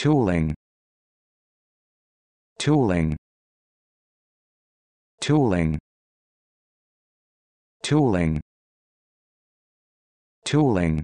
tooling tooling tooling tooling tooling